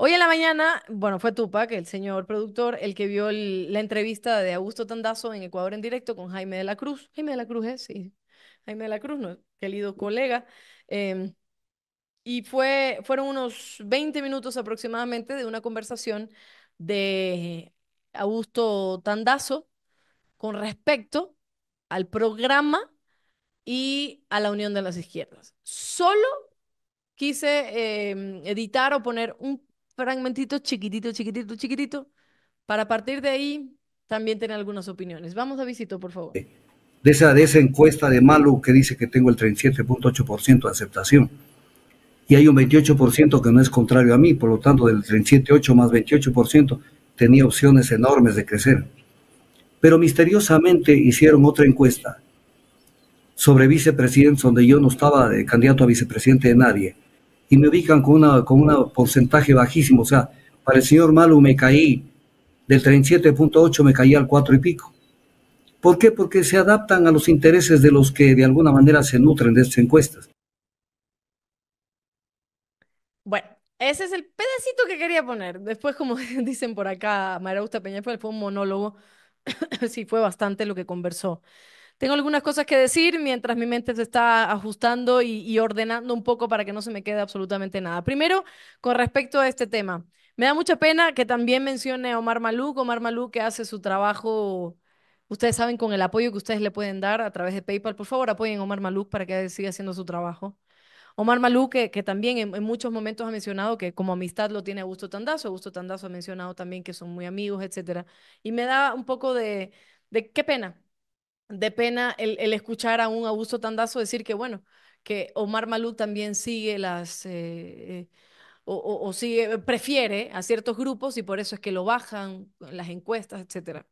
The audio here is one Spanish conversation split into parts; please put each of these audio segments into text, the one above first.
Hoy en la mañana, bueno, fue Tupac, el señor productor, el que vio la entrevista de Augusto Tandazo en Ecuador en directo con Jaime de la Cruz. Jaime de la Cruz es, ¿eh? sí. Jaime de la Cruz, no, querido colega. Em, y fue, fueron unos 20 minutos aproximadamente de una conversación de Augusto Tandazo con respecto al programa y a la unión de las izquierdas. Solo quise em, editar o poner un fragmentitos chiquitito chiquitito chiquitito para partir de ahí también tener algunas opiniones. Vamos a visito, por favor. De esa, de esa encuesta de Malu que dice que tengo el 37.8% de aceptación y hay un 28% que no es contrario a mí, por lo tanto del 37.8 más 28% tenía opciones enormes de crecer. Pero misteriosamente hicieron otra encuesta sobre vicepresidentes donde yo no estaba de eh, candidato a vicepresidente de nadie y me ubican con un con porcentaje bajísimo. O sea, para el señor Malu me caí del 37.8, me caí al 4 y pico. ¿Por qué? Porque se adaptan a los intereses de los que de alguna manera se nutren de estas encuestas. Bueno, ese es el pedacito que quería poner. Después, como dicen por acá, Augusta Peñafuel, fue un monólogo. sí, fue bastante lo que conversó. Tengo algunas cosas que decir mientras mi mente se está ajustando y, ordenando un poco para que no se me quede absolutamente nada. Primero, con respecto a este tema, me da mucha pena que también mencione a Omar Malú, Omar Malú que hace su trabajo Ustedes saben con el apoyo que ustedes le pueden dar a través de PayPal. Por favor, apoyen a Omar Maluk para que siga haciendo su trabajo. Omar Malú, que, también en, muchos momentos ha mencionado que como amistad lo tiene a gusto Tandazo. gusto Tandazo ha mencionado también que son muy amigos, etc. Y me da un poco de, de qué pena, de pena el, escuchar a un abuso Tandazo decir que, bueno, que Omar Malú también sigue las, eh, eh, o, sigue, prefiere a ciertos grupos y por eso es que lo bajan las encuestas, etcétera.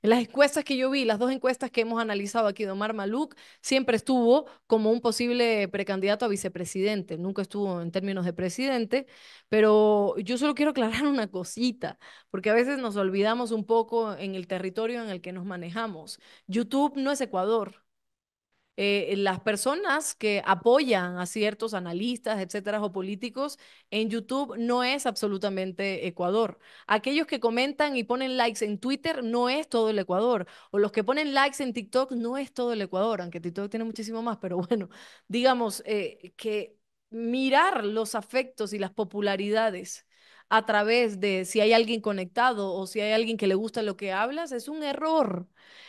En las encuestas que yo vi, las dos encuestas que hemos analizado aquí de Omar Maluk, siempre estuvo como un posible precandidato a vicepresidente, nunca estuvo en términos de presidente, pero yo solo quiero aclarar una cosita, porque a veces nos olvidamos un poco en el territorio en el que nos manejamos. YouTube no es Ecuador, eh, las personas que apoyan a ciertos analistas, etcétera, o políticos en YouTube no es absolutamente Ecuador. Aquellos que comentan y ponen likes en Twitter no es todo el Ecuador. O los que ponen likes en TikTok no es todo el Ecuador, aunque TikTok tiene muchísimo más, pero bueno, digamos eh, que mirar los afectos y las popularidades a través de si hay alguien conectado o si hay alguien que le gusta lo que hablas, es un error.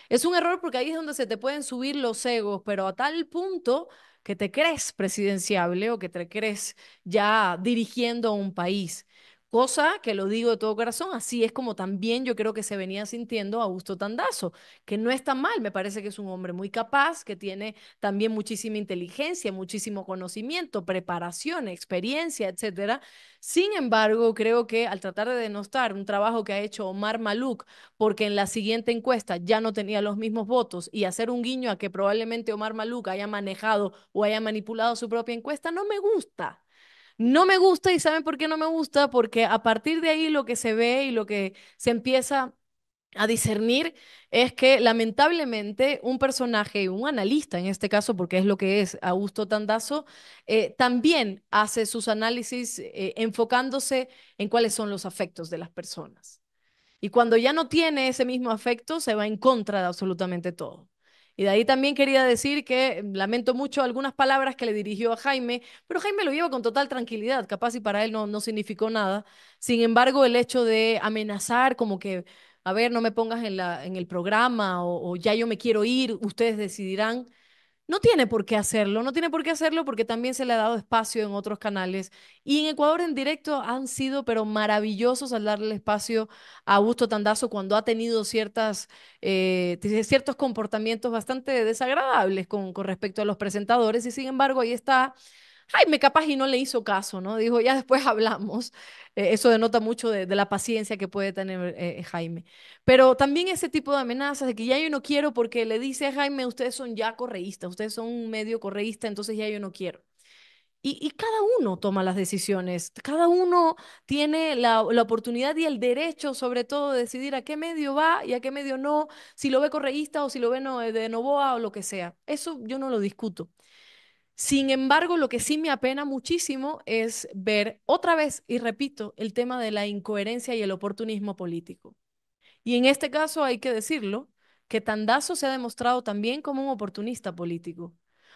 Es un error porque ahí es donde se te pueden subir los egos, pero a tal punto que te crees presidenciable o que te crees ya dirigiendo a un país. Cosa que lo digo de todo corazón, así es como también yo creo que se venía sintiendo Augusto Tandazo, que no es tan mal, me parece que es un hombre muy capaz, que tiene también muchísima inteligencia, muchísimo conocimiento, preparación, experiencia, etcétera. Sin embargo, creo que al tratar de denostar un trabajo que ha hecho Omar Maluk, porque en la siguiente encuesta ya no tenía los mismos votos, y hacer un guiño a que probablemente Omar Maluk haya manejado o haya manipulado su propia encuesta, no me gusta. No me gusta y ¿saben por qué no me gusta? Porque a partir de ahí lo que se ve y lo que se empieza a discernir es que lamentablemente un personaje, un analista en este caso, porque es lo que es Augusto Tandazo, eh, también hace sus análisis eh, enfocándose en cuáles son los afectos de las personas. Y cuando ya no tiene ese mismo afecto, se va en contra de absolutamente todo. Y de ahí también quería decir que eh, lamento mucho algunas palabras que le dirigió a Jaime, pero Jaime lo lleva con total tranquilidad, capaz y para él no, significó nada. Sin embargo, el hecho de amenazar como que, a ver, no me pongas en, el programa o ya yo me quiero ir, ustedes decidirán no tiene por qué hacerlo, no tiene por qué hacerlo porque también se le ha dado espacio en otros canales. Y en Ecuador en directo han sido, pero maravillosos al darle espacio a Augusto Tandazo cuando ha tenido ciertas, eh, ciertos comportamientos bastante desagradables con, con respecto a los presentadores. Y sin embargo, ahí está Jaime capaz y no le hizo caso, ¿no? Dijo, ya después hablamos. Eh, eso denota mucho de, la paciencia que puede tener eh, eh, Jaime. Pero también ese tipo de amenazas de que ya yo no quiero porque le dice Jaime, ustedes son ya correístas, ustedes son un medio correísta, entonces ya yo no quiero. Y, cada uno toma las decisiones, cada uno tiene la, oportunidad y el derecho sobre todo de decidir a qué medio va y a qué medio no, si lo ve correísta o si lo ve de Novoa o lo que sea. Eso yo no lo discuto. Sin embargo, lo que sí me apena muchísimo es ver otra vez, y repito, el tema de la incoherencia y el oportunismo político. Y en este caso hay que decirlo, que Tandazo se ha demostrado también como un oportunista político,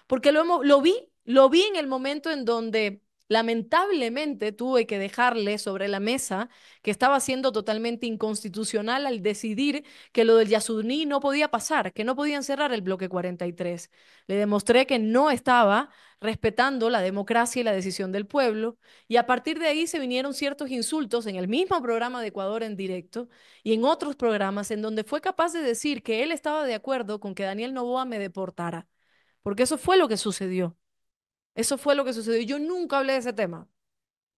porque lo, lo vi, lo vi en el momento en donde Lamentablemente tuve que dejarle sobre la mesa que estaba siendo totalmente inconstitucional al decidir que lo del Yasuní no podía pasar, que no podían cerrar el bloque 43. Le demostré que no estaba respetando la democracia y la decisión del pueblo, y a partir de ahí se vinieron ciertos insultos en el mismo programa de Ecuador en directo y en otros programas en donde fue capaz de decir que él estaba de acuerdo con que Daniel Noboa me deportara, porque eso fue lo que sucedió. Eso fue lo que sucedió. Yo nunca hablé de ese tema.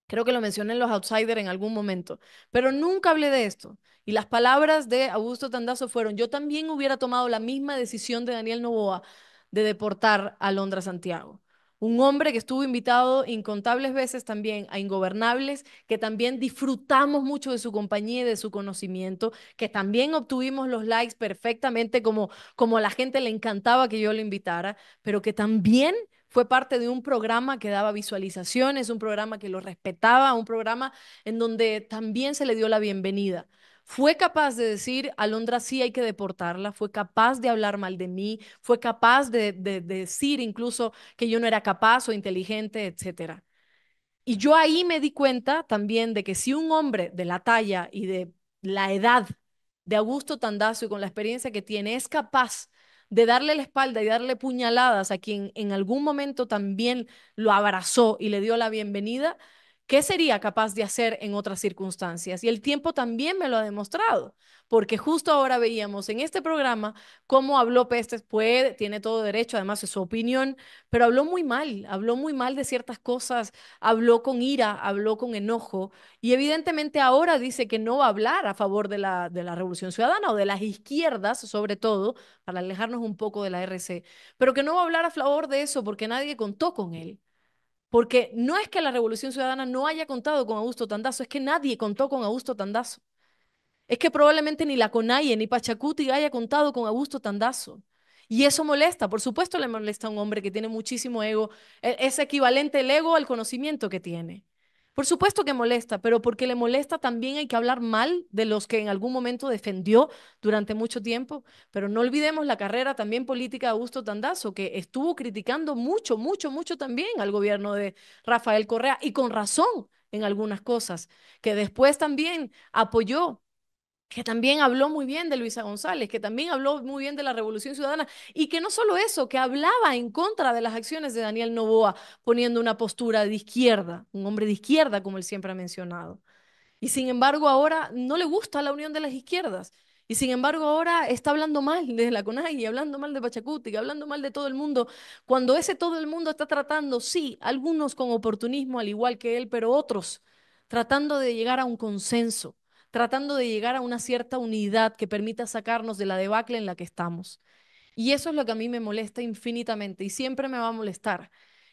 Creo que lo mencioné en los Outsiders en algún momento, pero nunca hablé de esto. Y las palabras de Augusto Tandazo fueron, yo también hubiera tomado la misma decisión de Daniel Novoa de deportar a Londra Santiago. Un hombre que estuvo invitado incontables veces también a Ingobernables, que también disfrutamos mucho de su compañía y de su conocimiento, que también obtuvimos los likes perfectamente como, como a la gente le encantaba que yo lo invitara, pero que también fue parte de un programa que daba visualizaciones, un programa que lo respetaba, un programa en donde también se le dio la bienvenida. Fue capaz de decir, Alondra sí hay que deportarla, fue capaz de hablar mal de mí, fue capaz de, decir incluso que yo no era capaz o inteligente, etcétera. Y yo ahí me di cuenta también de que si un hombre de la talla y de la edad de Augusto Tandazo y con la experiencia que tiene es capaz de darle la espalda y darle puñaladas a quien en algún momento también lo abrazó y le dio la bienvenida, qué sería capaz de hacer en otras circunstancias. Y el tiempo también me lo ha demostrado, porque justo ahora veíamos en este programa cómo habló Pestes, puede, tiene todo derecho, además es su opinión, pero habló muy mal, habló muy mal de ciertas cosas, habló con ira, habló con enojo, y evidentemente ahora dice que no va a hablar a favor de la, de la Revolución Ciudadana o de las izquierdas, sobre todo, para alejarnos un poco de la RC, pero que no va a hablar a favor de eso porque nadie contó con él. Porque no es que la Revolución Ciudadana no haya contado con Augusto Tandazo, es que nadie contó con Augusto Tandazo. Es que probablemente ni la CONAIE ni Pachacuti haya contado con Augusto Tandazo. Y eso molesta, por supuesto le molesta a un hombre que tiene muchísimo ego, e-, es equivalente el ego al conocimiento que tiene. Por supuesto que molesta, pero porque le molesta también hay que hablar mal de los que en algún momento defendió durante mucho tiempo. Pero no olvidemos la carrera también política de Augusto Tandazo, que estuvo criticando mucho, mucho, mucho también al gobierno de Rafael Correa y con razón en algunas cosas, que después también apoyó que también habló muy bien de Luisa González, que también habló muy bien de la Revolución Ciudadana, y que no solo eso, que hablaba en contra de las acciones de Daniel Novoa, poniendo una postura de izquierda, un hombre de izquierda, como él siempre ha mencionado. Y sin embargo, ahora no le gusta la unión de las izquierdas. Y sin embargo, ahora está hablando mal de la CONAI, y hablando mal de Pachacuti, hablando mal de todo el mundo, cuando ese todo el mundo está tratando, sí, algunos con oportunismo al igual que él, pero otros tratando de llegar a un consenso tratando de llegar a una cierta unidad que permita sacarnos de la debacle en la que estamos. Y eso es lo que a mí me molesta infinitamente y siempre me va a molestar.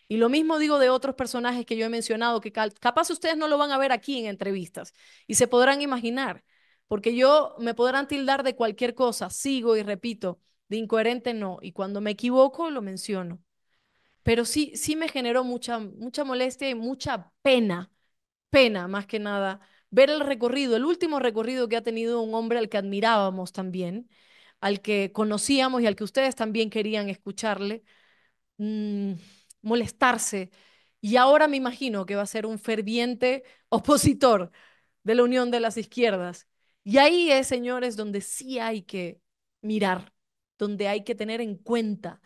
Y lo mismo digo de otros personajes que yo he mencionado, que capaz ustedes no lo van a ver aquí en entrevistas y se podrán imaginar, porque yo me podrán tildar de cualquier cosa, sigo y repito, de incoherente no, y cuando me equivoco lo menciono. Pero sí, sí me generó mucha, mucha molestia y mucha pena, pena más que nada, ver el recorrido, el último recorrido que ha tenido un hombre al que admirábamos también, al que conocíamos y al que ustedes también querían escucharle, mm, molestarse. Y ahora me imagino que va a ser un ferviente opositor de la unión de las izquierdas. Y ahí es, señores, donde sí hay que mirar, donde hay que tener en cuenta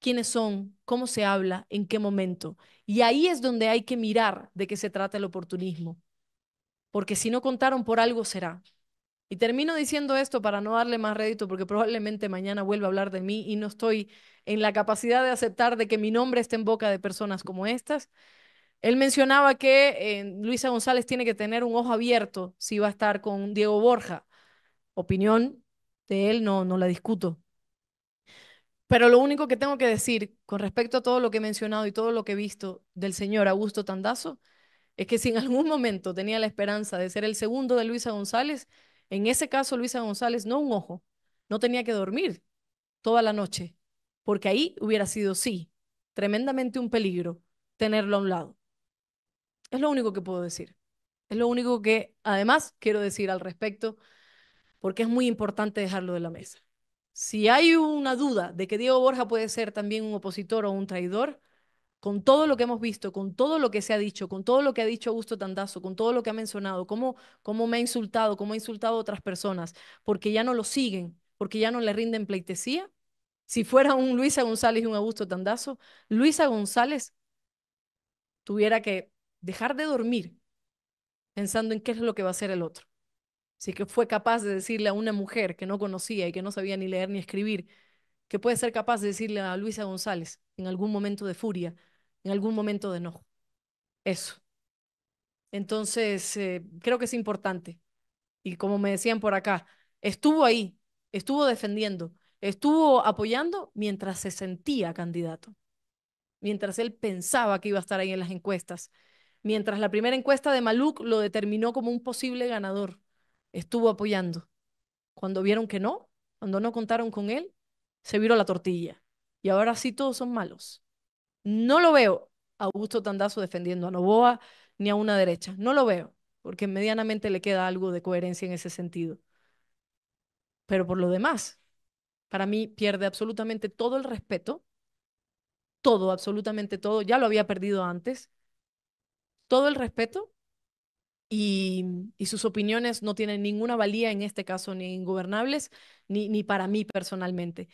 quiénes son, cómo se habla, en qué momento. Y ahí es donde hay que mirar de qué se trata el oportunismo porque si no contaron por algo será. Y termino diciendo esto para no darle más rédito, porque probablemente mañana vuelva a hablar de mí y no estoy en la capacidad de aceptar de que mi nombre esté en boca de personas como estas. Él mencionaba que eh, Luisa González tiene que tener un ojo abierto si va a estar con Diego Borja. Opinión de él no, no la discuto. Pero lo único que tengo que decir con respecto a todo lo que he mencionado y todo lo que he visto del señor Augusto Tandazo es que si en algún momento tenía la esperanza de ser el segundo de Luisa González, en ese caso Luisa González no un ojo, no tenía que dormir toda la noche, porque ahí hubiera sido sí, tremendamente un peligro tenerlo a un lado. Es lo único que puedo decir. Es lo único que además quiero decir al respecto, porque es muy importante dejarlo de la mesa. Si hay una duda de que Diego Borja puede ser también un opositor o un traidor, con todo lo que hemos visto, con todo lo que se ha dicho, con todo lo que ha dicho Augusto Tandazo, con todo lo que ha mencionado, cómo, cómo me ha insultado, cómo ha insultado a otras personas, porque ya no lo siguen, porque ya no le rinden pleitesía. Si fuera un Luisa González y un Augusto Tandazo, Luisa González tuviera que dejar de dormir pensando en qué es lo que va a hacer el otro. Si que fue capaz de decirle a una mujer que no conocía y que no sabía ni leer ni escribir, que puede ser capaz de decirle a Luisa González en algún momento de furia, en algún momento de enojo. Eso. Entonces, eh, creo que es importante. Y como me decían por acá, estuvo ahí, estuvo defendiendo, estuvo apoyando mientras se sentía candidato, mientras él pensaba que iba a estar ahí en las encuestas, mientras la primera encuesta de Maluc lo determinó como un posible ganador, estuvo apoyando. Cuando vieron que no, cuando no contaron con él, se viró la tortilla. Y ahora sí todos son malos. No lo veo a Augusto Tandazo defendiendo a Novoa ni a una derecha. No lo veo, porque medianamente le queda algo de coherencia en ese sentido. Pero por lo demás, para mí pierde absolutamente todo el respeto, todo, absolutamente todo, ya lo había perdido antes, todo el respeto y, sus opiniones no tienen ninguna valía en este caso, ni ingobernables, ni, ni para mí personalmente.